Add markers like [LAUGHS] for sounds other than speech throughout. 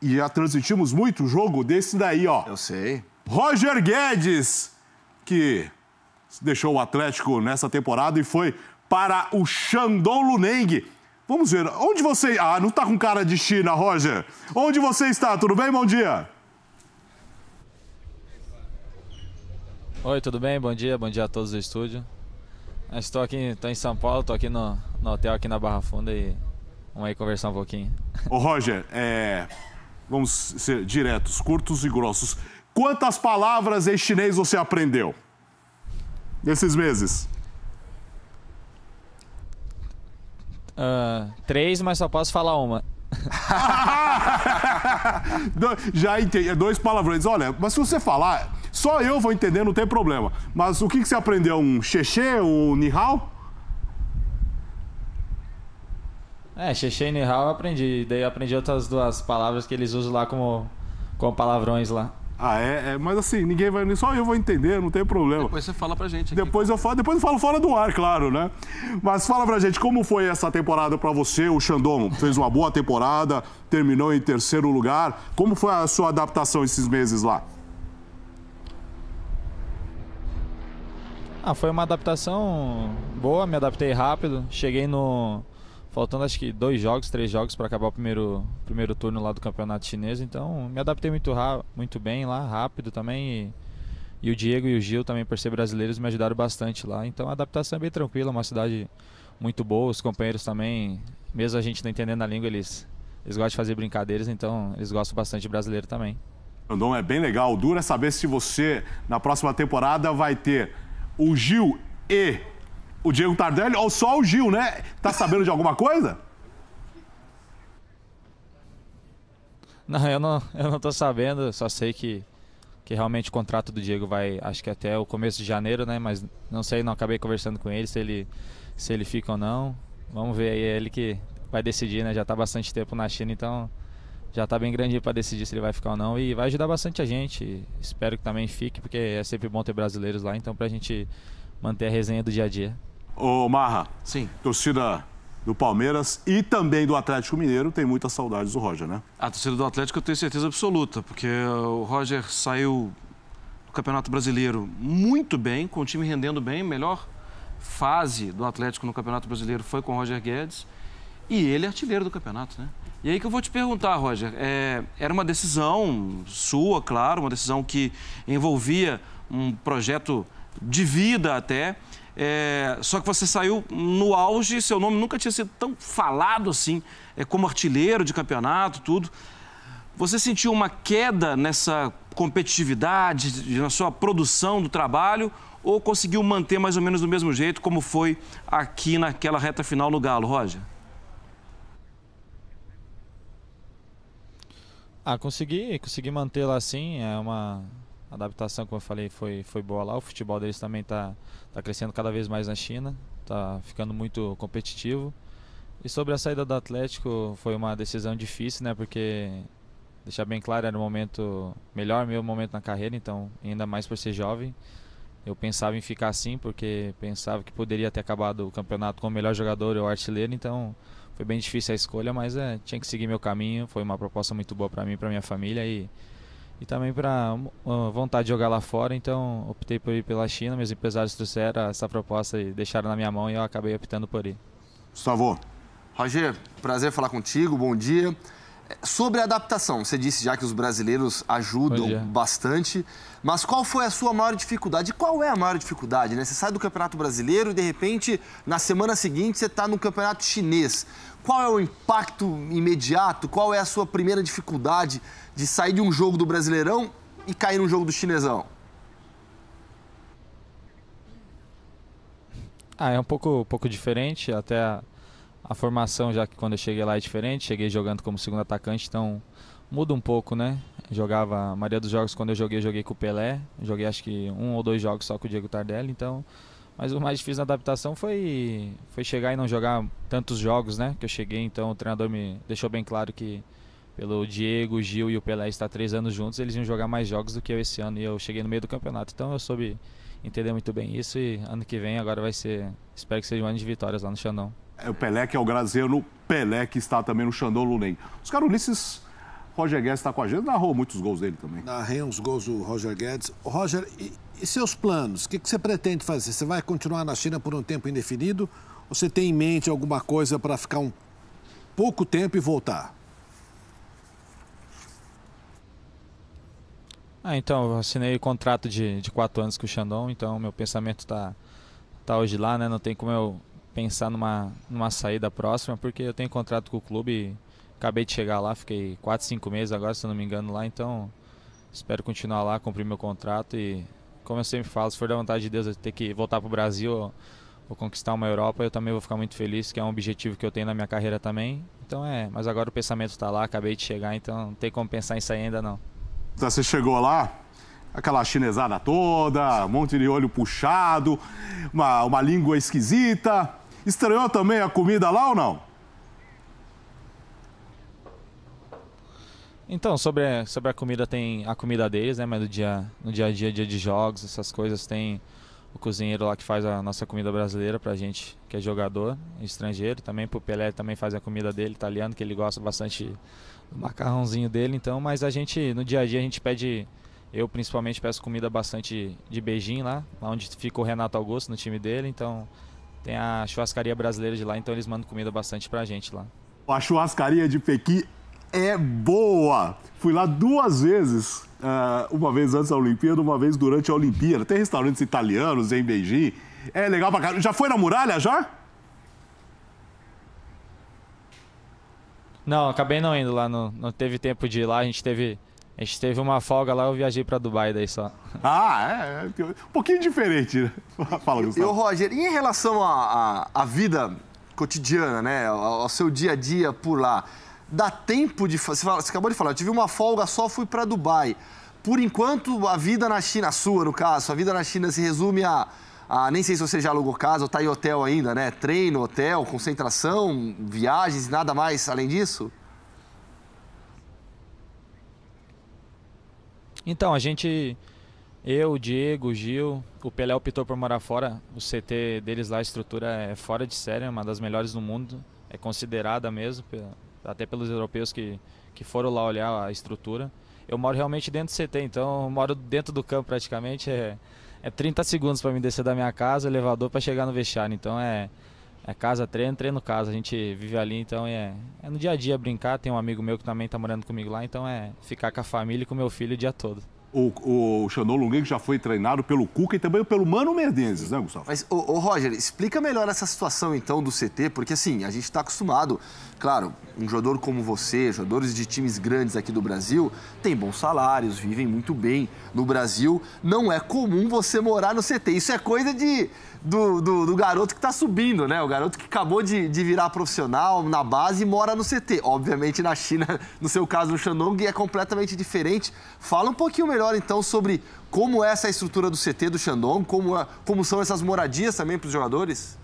E já transmitimos muito jogo desse daí, ó. Eu sei. Roger Guedes, que deixou o Atlético nessa temporada e foi para o Shandong Luneng. Vamos ver, onde você... Ah, não tá com cara de China, Roger. Onde você está? Tudo bem? Bom dia. Oi, tudo bem? Bom dia, bom dia a todos do estúdio. Ah, estou aqui, estou em São Paulo, estou aqui no, no, hotel aqui na Barra Funda e vamos aí conversar um pouquinho. Ô Roger, é, vamos ser diretos, curtos e grossos. Quantas palavras em chinês você aprendeu nesses meses? Uh, três, mas só posso falar uma. [LAUGHS] Já entendi. É dois palavrões. Olha, mas se você falar, só eu vou entender, não tem problema. Mas o que, que você aprendeu? Um xexê, um nihao? É, Chechen e Hal eu aprendi. Daí eu aprendi outras duas palavras que eles usam lá como, como palavrões lá. Ah, é, é, mas assim, ninguém vai. Só eu vou entender, não tem problema. Depois você fala pra gente. Aqui. Depois eu falo, depois eu falo fora do ar, claro, né? Mas fala pra gente, como foi essa temporada pra você? O Xandom fez uma boa temporada, terminou em terceiro lugar. Como foi a sua adaptação esses meses lá? Ah, foi uma adaptação boa, me adaptei rápido. Cheguei no, faltando acho que dois jogos, três jogos para acabar o primeiro, primeiro turno lá do campeonato chinês. Então me adaptei muito, muito bem lá, rápido também. E, e, o Diego e o Gil também, por ser brasileiros, me ajudaram bastante lá. Então a adaptação é bem tranquila, uma cidade muito boa. Os companheiros também, mesmo a gente não entendendo a língua, eles, eles gostam de fazer brincadeiras, então eles gostam bastante de brasileiro também. Andon, é bem legal. Dura saber se você, na próxima temporada, vai ter o Gil e o Diego Tardelli ou só o Gil, né? Tá sabendo de alguma coisa? [LAUGHS] Não, eu não, eu não tô sabendo, só sei que, que realmente o contrato do Diego vai, acho que até o começo de janeiro, né? Mas não sei, não acabei conversando com ele se ele, se ele fica ou não. Vamos ver aí, é ele que vai decidir, né? Já tá bastante tempo na China, então já tá bem grande para decidir se ele vai ficar ou não. E vai ajudar bastante a gente. Espero que também fique, porque é sempre bom ter brasileiros lá, então pra gente manter a resenha do dia a dia. Ô, Marra. Sim. Torcida do Palmeiras e também do Atlético Mineiro tem muitas saudades do Roger, né? A torcida do Atlético eu tenho certeza absoluta, porque uh, o Roger saiu do Campeonato Brasileiro muito bem, com o time rendendo bem, melhor fase do Atlético no Campeonato Brasileiro foi com o Roger Guedes, e ele é artilheiro do campeonato, né? E aí que eu vou te perguntar, Roger, é, era uma decisão sua, claro, uma decisão que envolvia um projeto de vida até. É, só que você saiu no auge, seu nome nunca tinha sido tão falado assim, é, como artilheiro de campeonato, tudo. Você sentiu uma queda nessa competitividade, na sua produção do trabalho, ou conseguiu manter mais ou menos do mesmo jeito como foi aqui naquela reta final no Galo, Roger? Ah, consegui, consegui mantê-la assim, é uma a adaptação, como eu falei, foi, foi boa lá. O futebol deles também está tá crescendo cada vez mais na China, está ficando muito competitivo. E sobre a saída do Atlético, foi uma decisão difícil, né? Porque, deixar bem claro, era o momento melhor meu momento na carreira, então, ainda mais por ser jovem. Eu pensava em ficar assim, porque pensava que poderia ter acabado o campeonato com o melhor jogador ou artilheiro, então foi bem difícil a escolha, mas é, tinha que seguir meu caminho. Foi uma proposta muito boa para mim, para minha família e e também para ah, vontade de jogar lá fora, então optei por ir pela China. Meus empresários trouxeram essa proposta e deixaram na minha mão e eu acabei optando por ir. Gustavo, Roger, prazer falar contigo, bom dia. Sobre a adaptação, você disse já que os brasileiros ajudam é. bastante, mas qual foi a sua maior dificuldade? Qual é a maior dificuldade? Né? Você sai do Campeonato Brasileiro e, de repente, na semana seguinte, você está no Campeonato Chinês. Qual é o impacto imediato? Qual é a sua primeira dificuldade de sair de um jogo do Brasileirão e cair num jogo do Chinesão? Ah, é um pouco, um pouco diferente, até a formação, já que quando eu cheguei lá é diferente, cheguei jogando como segundo atacante, então muda um pouco, né? Jogava a maioria dos jogos quando eu joguei, joguei com o Pelé, joguei acho que um ou dois jogos só com o Diego Tardelli, então mas o mais difícil na adaptação foi foi chegar e não jogar tantos jogos, né? Que eu cheguei, então o treinador me deixou bem claro que pelo Diego, Gil e o Pelé estar três anos juntos, eles iam jogar mais jogos do que eu esse ano e eu cheguei no meio do campeonato. Então eu soube entender muito bem isso e ano que vem agora vai ser, espero que seja um ano de vitórias lá no Xandão. É o Pelé, que é o Graziano Pelé, que está também no Xandão Lunen. Os caras Ulisses Roger Guedes está com a gente, narrou muitos gols dele também. Narrei uns gols do Roger Guedes. Roger, e, e seus planos? O que, que, você pretende fazer? Você vai continuar na China por um tempo indefinido? Ou você tem em mente alguma coisa para ficar um pouco tempo e voltar? Ah, então, eu assinei contrato de, de quatro anos com o Xandão, então meu pensamento está tá hoje lá, né? Não tem como eu pensar numa, numa saída próxima, porque eu tenho contrato com o clube, acabei de chegar lá, fiquei 4, 5 meses agora, se eu não me engano, lá, então espero continuar lá, cumprir meu contrato e, como eu sempre falo, se for da vontade de Deus eu ter que voltar para o Brasil ou conquistar uma Europa, eu também vou ficar muito feliz, que é um objetivo que eu tenho na minha carreira também. Então é, mas agora o pensamento está lá, acabei de chegar, então não tem como pensar em sair ainda não. Então, você chegou lá, aquela chinesada toda, um monte de olho puxado, uma, uma língua esquisita. Estranhou também a comida lá ou não? Então, sobre, a, sobre a comida, tem a comida deles, né? Mas no dia, no dia a dia, dia de jogos, essas coisas, tem o cozinheiro lá que faz a nossa comida brasileira pra gente, que é jogador, estrangeiro também. Pro Pelé também faz a comida dele, italiano, que ele gosta bastante do macarrãozinho dele. Então, mas a gente, no dia a dia, a gente pede, eu principalmente peço comida bastante de beijinho lá, onde fica o Renato Augusto no time dele. Então, tem a churrascaria brasileira de lá, então eles mandam comida bastante pra gente lá. A churrascaria de Pequim é boa. Fui lá duas vezes, ah, uma vez antes da Olimpíada, uma vez durante a Olimpíada. Tem restaurantes italianos em Beijing. É legal pra caramba. Já foi na muralha já? Não, acabei não indo lá. Não, não teve tempo de ir lá. A gente teve a gente teve uma folga lá, eu viajei para Dubai daí só. Ah, é, é. Um pouquinho diferente, né? [LAUGHS] Fala, Gustavo. E, Roger, em relação à vida cotidiana, né? Ao, ao, seu dia a dia por lá, dá tempo de... Você, fala, você acabou de falar, eu tive uma folga só, fui para Dubai. Por enquanto, a vida na China, a sua no caso, a vida na China se resume a... a nem sei se você já alugou casa ou tá em hotel ainda, né? Treino, hotel, concentração, viagens, nada mais além disso? Então, a gente. Eu, Diego, Gil, o Pelé optou por morar fora. O CT deles lá, a estrutura é fora de série, é uma das melhores do mundo. É considerada mesmo, até pelos europeus que, que foram lá olhar a estrutura. Eu moro realmente dentro do CT, então eu moro dentro do campo praticamente. É, é 30 segundos para me descer da minha casa, elevador para chegar no vestiário. Então é, é casa, treino, treino, casa. A gente vive ali, então é, é no dia a dia brincar. Tem um amigo meu que também está morando comigo lá, então é ficar com a família e com meu filho o dia todo o, o Xandão que já foi treinado pelo Cuca e também pelo Mano Menezes, né, Gustavo? Mas, ô, ô, Roger, explica melhor essa situação, então, do CT, porque, assim, a gente está acostumado, claro, um jogador como você, jogadores de times grandes aqui do Brasil, tem bons salários, vivem muito bem. No Brasil, não é comum você morar no CT. Isso é coisa de, do, do, do, garoto que está subindo, né? O garoto que acabou de, de, virar profissional na base e mora no CT. Obviamente, na China, [LAUGHS] no seu caso, no Shandong, é completamente diferente. Fala um pouquinho melhor melhor então sobre como é essa estrutura do CT do Shandong, como, a, como são essas moradias também para os jogadores?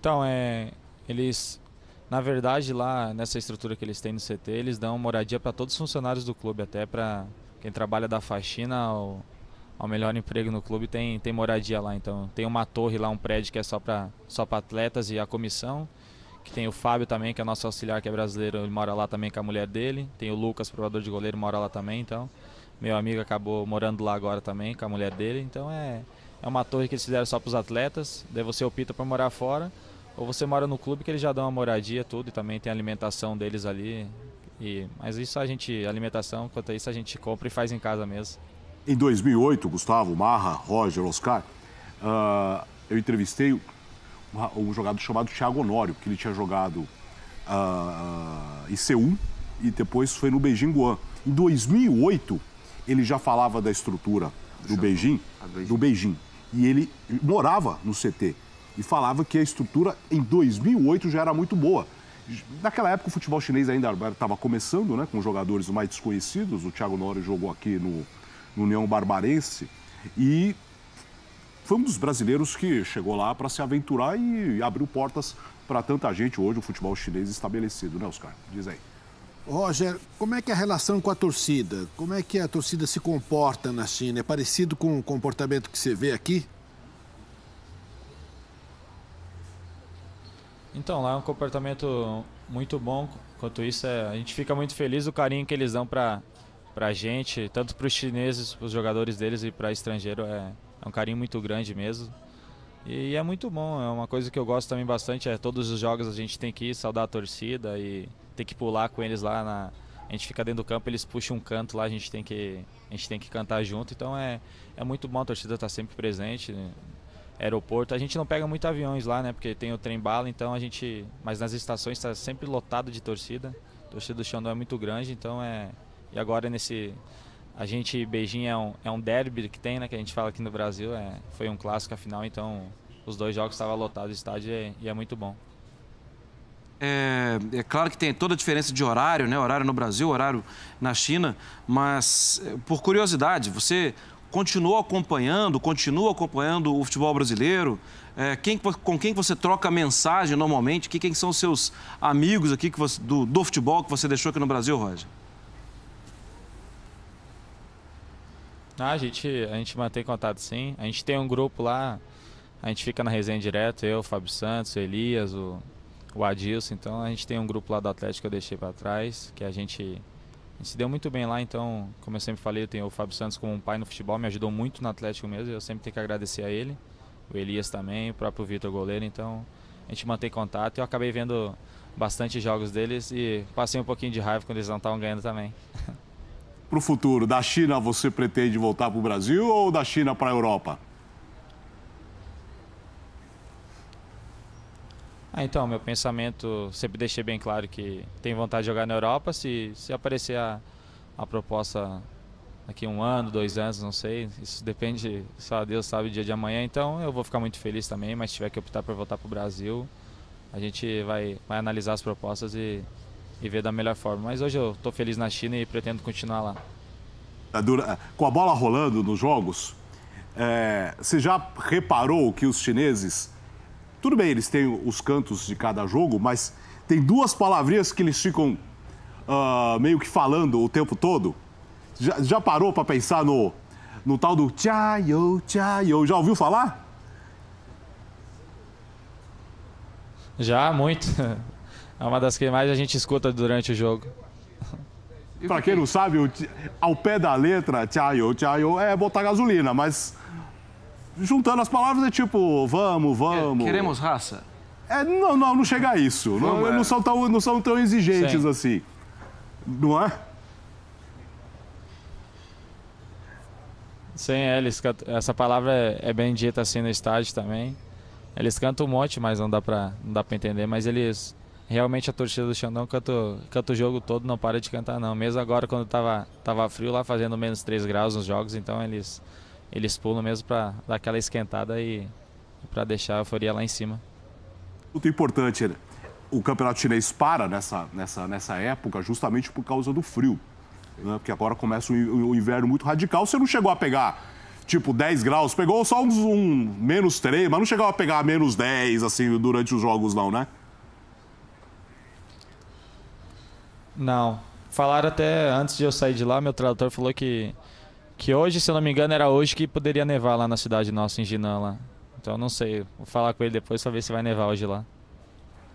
Então, é, eles, na verdade, lá nessa estrutura que eles têm no CT, eles dão moradia para todos os funcionários do clube, até para quem trabalha da faxina ao, ao melhor emprego no clube tem, tem moradia lá. Então, tem uma torre lá, um prédio que é só para só atletas e a comissão que tem o Fábio também, que é nosso auxiliar, que é brasileiro, ele mora lá também com a mulher dele. Tem o Lucas, provador de goleiro, mora lá também, então. Meu amigo acabou morando lá agora também com a mulher dele, então é, é uma torre que eles fizeram só para os atletas, daí você opta para morar fora, ou você mora no clube que eles já dão uma moradia, tudo, e também tem a alimentação deles ali. E, mas isso a gente, alimentação, quanto a isso a gente compra e faz em casa mesmo. Em 2008, Gustavo, Marra, Roger, Oscar, uh, eu entrevistei um jogador chamado Thiago Honório, que ele tinha jogado uh, em Seul e depois foi no Beijing Guan. Em 2008, ele já falava da estrutura do Beijing, do Beijing. E ele morava no CT e falava que a estrutura em 2008 já era muito boa. Naquela época o futebol chinês ainda estava começando, né, com jogadores mais desconhecidos. O Thiago Nori jogou aqui no, no União Barbarense e foi um dos brasileiros que chegou lá para se aventurar e abriu portas para tanta gente hoje, o futebol chinês estabelecido, né, Oscar? Diz aí. Roger, como é que é a relação com a torcida? Como é que a torcida se comporta na China? É parecido com o comportamento que você vê aqui? Então, lá é um comportamento muito bom. Quanto isso, é, a gente fica muito feliz o carinho que eles dão para a gente, tanto para os chineses, para os jogadores deles e para estrangeiro. É, é um carinho muito grande mesmo. E é muito bom, é uma coisa que eu gosto também bastante, é todos os jogos a gente tem que ir saudar a torcida e tem que pular com eles lá na, a gente fica dentro do campo, eles puxam um canto lá, a gente tem que, a gente tem que cantar junto. Então é, é muito bom, a torcida está sempre presente. Né? Aeroporto, a gente não pega muito aviões lá, né? Porque tem o trem bala, então a gente. Mas nas estações está sempre lotado de torcida. A torcida do Xandão é muito grande, então é. E agora nesse, a gente, Beijing é um, é um derby que tem, né? Que a gente fala aqui no Brasil. É, foi um clássico a final, então os dois jogos estavam lotados o estádio e, é, e, é muito bom. É, é, claro que tem toda a diferença de horário, né? Horário no Brasil, horário na China. Mas, eh, por curiosidade, você continua acompanhando, continua acompanhando o futebol brasileiro? É, quem, com quem você troca mensagem normalmente? quem são os seus amigos aqui que você, do, do futebol que você deixou aqui no Brasil, Roger? Ah, a gente, a gente mantém contato sim. A gente tem um grupo lá, a gente fica na resenha direto, eu, o Fábio Santos, o Elias, o, o Adilson. Então a gente tem um grupo lá do Atlético que eu deixei para trás, que a gente, a gente se deu muito bem lá. Então, como eu sempre falei, eu tenho o Fábio Santos como um pai no futebol, me ajudou muito no Atlético mesmo. Eu sempre tenho que agradecer a ele, o Elias também, o próprio Vitor Goleiro. Então a gente mantém contato. e Eu acabei vendo bastante jogos deles e passei um pouquinho de raiva quando eles não estavam ganhando também. [LAUGHS] para o futuro? Da China você pretende voltar para o Brasil ou da China para a Europa? Ah, então, meu pensamento, sempre deixei bem claro que tenho vontade de jogar na Europa. Se, se aparecer a, a proposta daqui um ano, dois anos, não sei, isso depende, só Deus sabe o dia de amanhã. Então eu vou ficar muito feliz também, mas se tiver que optar por voltar para o Brasil, a gente vai, vai analisar as propostas e, e ver da melhor forma. Mas hoje eu estou feliz na China e pretendo continuar lá. Tá com a bola rolando nos jogos, é, você já reparou que os chineses, tudo bem, eles têm os cantos de cada jogo, mas tem duas palavrinhas que eles ficam uh, meio que falando o tempo todo? Já, já parou para pensar no, no tal do tchayo, tchayo? Já ouviu falar? Já, muito. [LAUGHS] é uma das que mais a gente escuta durante o jogo. [LAUGHS] Para quem não sabe, ao pé da letra, tchayo, tchayo é botar gasolina, mas juntando as palavras é tipo, vamos, vamos. Queremos raça. É, não, não, não chega a isso. Não, não, é. não são, tão, não são tão exigentes Sim. assim. Não é? Sim, é, eles cantam, essa palavra é, é, bem dita assim no estádio também. Eles cantam um monte, mas não dá para não dá pra entender. Mas eles realmente a torcida do Xandão canta, canta o jogo todo, não para de cantar não. Mesmo agora quando tava, tava frio lá, fazendo menos 3 graus nos jogos, então eles, eles pulam mesmo para dar aquela esquentada e para deixar a euforia lá em cima. Muito importante, né? O campeonato chinês para nessa, nessa, nessa época justamente por causa do frio. Né? Porque agora começa o inverno muito radical. Você não chegou a pegar tipo 10 graus, pegou só uns um, menos 3, mas não chegou a pegar menos 10 assim durante os jogos, não, né? Não. Falaram até antes de eu sair de lá, meu tradutor falou que que hoje, se eu não me engano, era hoje que poderia nevar lá na cidade nossa em Jinan lá. Então não sei, vou falar com ele depois para ver se vai nevar hoje lá.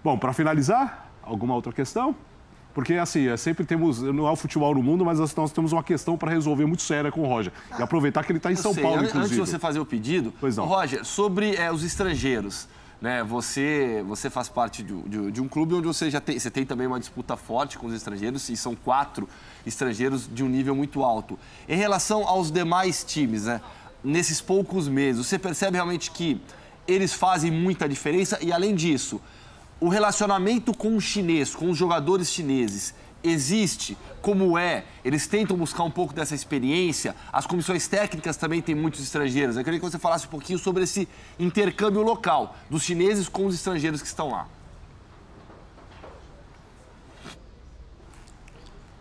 Bom, para finalizar, alguma outra questão? Porque assim, é sempre temos, não é o futebol no mundo, mas nós temos uma questão para resolver muito séria com o Roger. E aproveitar que ele está em eu São sei. Paulo, inclusive. Antes de você fazer o pedido, Roger, sobre é, os estrangeiros né? Você, você faz parte de, de, de, um clube onde você já tem, você tem também uma disputa forte com os estrangeiros e são quatro estrangeiros de um nível muito alto. Em relação aos demais times, né? Nesses poucos meses, você percebe realmente que eles fazem muita diferença e além disso, o relacionamento com o chinês, com os jogadores chineses, existe, como é. Eles tentam buscar um pouco dessa experiência. As comissões técnicas também têm muitos estrangeiros. Eu queria que você falasse um pouquinho sobre esse intercâmbio local dos chineses com os estrangeiros que estão lá.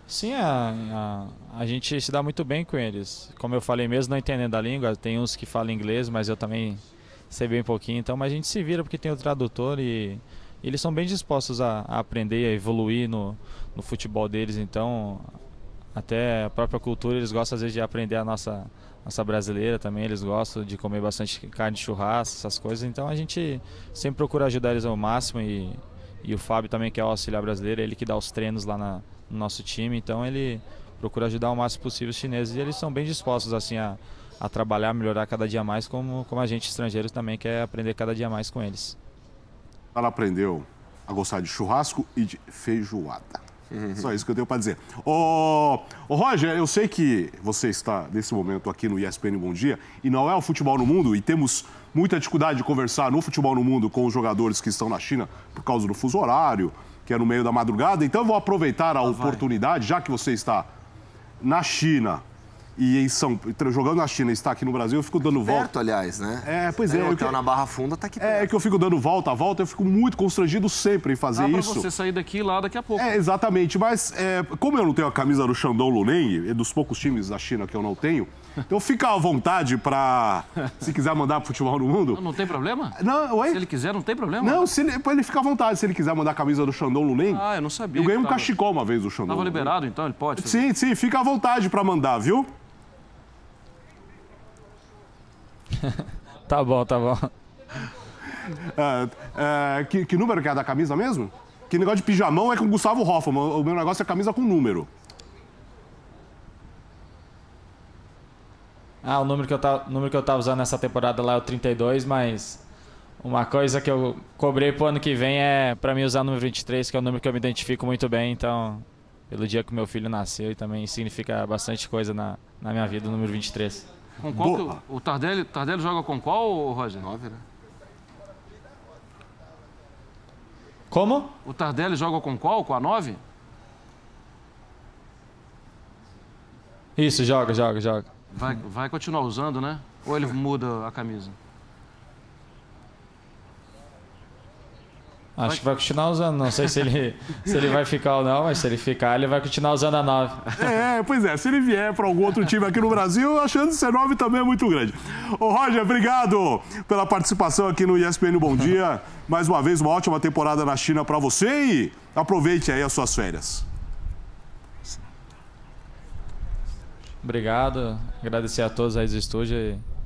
Sim, a, a, a gente se dá muito bem com eles. Como eu falei, mesmo não entendendo a língua, tem uns que falam inglês, mas eu também sei bem pouquinho. Então, mas a gente se vira porque tem o tradutor e eles são bem dispostos a, a aprender, a evoluir no, no futebol deles. Então, até a própria cultura, eles gostam às vezes de aprender a nossa, nossa brasileira também. Eles gostam de comer bastante carne de churrasco, essas coisas. Então, a gente sempre procura ajudar eles ao máximo. E, e o Fábio também, que é o auxiliar brasileiro, ele que dá os treinos lá na, no nosso time. Então, ele procura ajudar o máximo possível os chineses. E eles são bem dispostos assim a a trabalhar, melhorar cada dia mais, como, como a gente estrangeiro também quer aprender cada dia mais com eles ela aprendeu a gostar de churrasco e de feijoada. Uhum. Só isso que eu tenho para dizer. Ô, ô, Roger, eu sei que você está nesse momento aqui no ESPN Bom Dia e não é o futebol no mundo e temos muita dificuldade de conversar no futebol no mundo com os jogadores que estão na China por causa do fuso horário, que é no meio da madrugada. Então eu vou aproveitar a ah, oportunidade, já que você está na China e em São jogando na China está aqui no Brasil, eu fico dando volta. Perto, aliás, né? É, pois é. é que... na Barra Funda tá aqui é, perto. É que eu fico dando volta, a volta, eu fico muito constrangido sempre em fazer Dá pra você sair daqui lá daqui a pouco. É, exatamente. Mas é, como eu não tenho a camisa do Shandong Luneng, é dos poucos times da China que eu não tenho, então fica à vontade para, [LAUGHS] se quiser mandar futebol no mundo. Não, não, tem problema? Não, oi? Se ele quiser, não tem problema? Não, se ele, ele fica à vontade. Se ele quiser mandar a camisa do Shandong Luneng... Ah, eu não sabia. Eu ganhei um tava... cachecol uma vez do Shandong. Tava liberado, então? Ele pode? Sim, sim. Fica à vontade para mandar, viu? [LAUGHS] tá bom, tá bom. Uh, uh, que, que, número que é da camisa mesmo? Que negócio de pijamão é com o Gustavo Hoffman. O meu negócio é camisa com número. Ah, o número que eu tava, número que eu tava usando nessa temporada lá é o 32, mas uma coisa que eu cobrei pro ano que vem é para mim usar o número 23, que é o número que eu me identifico muito bem, então pelo dia que meu filho nasceu e também significa bastante coisa na, na minha vida, o número 23. Com qual que o, o Tardelli, Tardelli joga com qual, Roger? Nove, né? Como? O Tardelli joga com qual? Com a 9? Isso, joga, joga, joga. Vai, vai continuar usando, né? Ou ele muda a camisa? Acho que vai continuar usando. Não sei se ele, se ele vai ficar ou não, mas se ele ficar, ele vai continuar usando a 9. É, é, pois é. Se ele vier para algum outro time aqui no Brasil, a chance de ser 9 também é muito grande. Ô, Roger, obrigado pela participação aqui no ESPN Bom Dia. [LAUGHS] Mais uma vez, uma ótima temporada na China para você e aproveite aí as suas férias. Obrigado. Agradecer a todos aí do estúdio.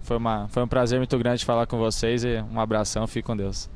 Foi, uma, foi um prazer muito grande falar com vocês e um abração. Fique com Deus.